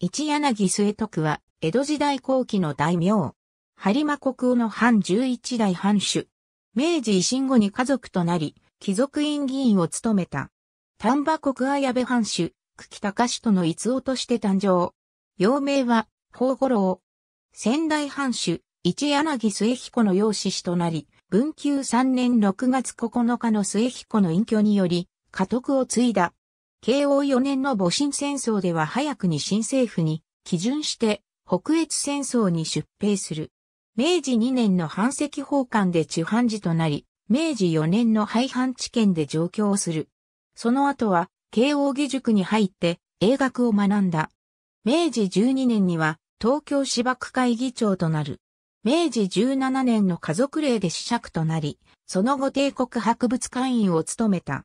一柳末徳は、江戸時代後期の大名。播磨国王の藩十一代藩主。明治維新後に家族となり、貴族院議員を務めた。丹波国綾部藩主、久喜隆史との逸夫として誕生。幼名は、宝五郎。仙台藩主、一柳末彦の養子子となり、文久三年六月九日の末彦の隠居により、家督を継いだ。慶応4年の戊辰戦争では早くに新政府に基準して北越戦争に出兵する。明治2年の反赤奉還で地藩寺となり、明治4年の廃藩置県で上京する。その後は、慶応義塾に入って英学を学んだ。明治12年には東京芝区会議長となる。明治17年の家族令で子爵となり、その後帝国博物館員を務めた。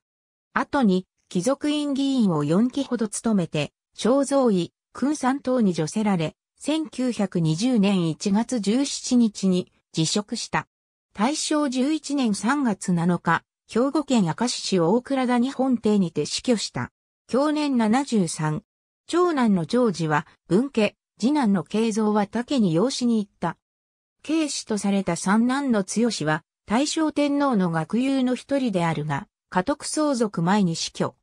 後に貴族院議員を4期ほど務めて、肖像医、君三等に除せられ、1920年1月17日に辞職した。大正11年3月7日、兵庫県明石市大倉田に本邸にて死去した。享年73。長男のジョージは文家、次男の慶三は竹に養子に行った。慶子とされた三男の強は大正天皇の学友の一人であるが、家督相続前に死去。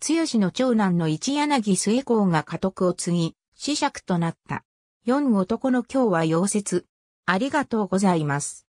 剛の長男の一柳末公が家督を継ぎ、子爵となった。四男の今日は溶接。ありがとうございます。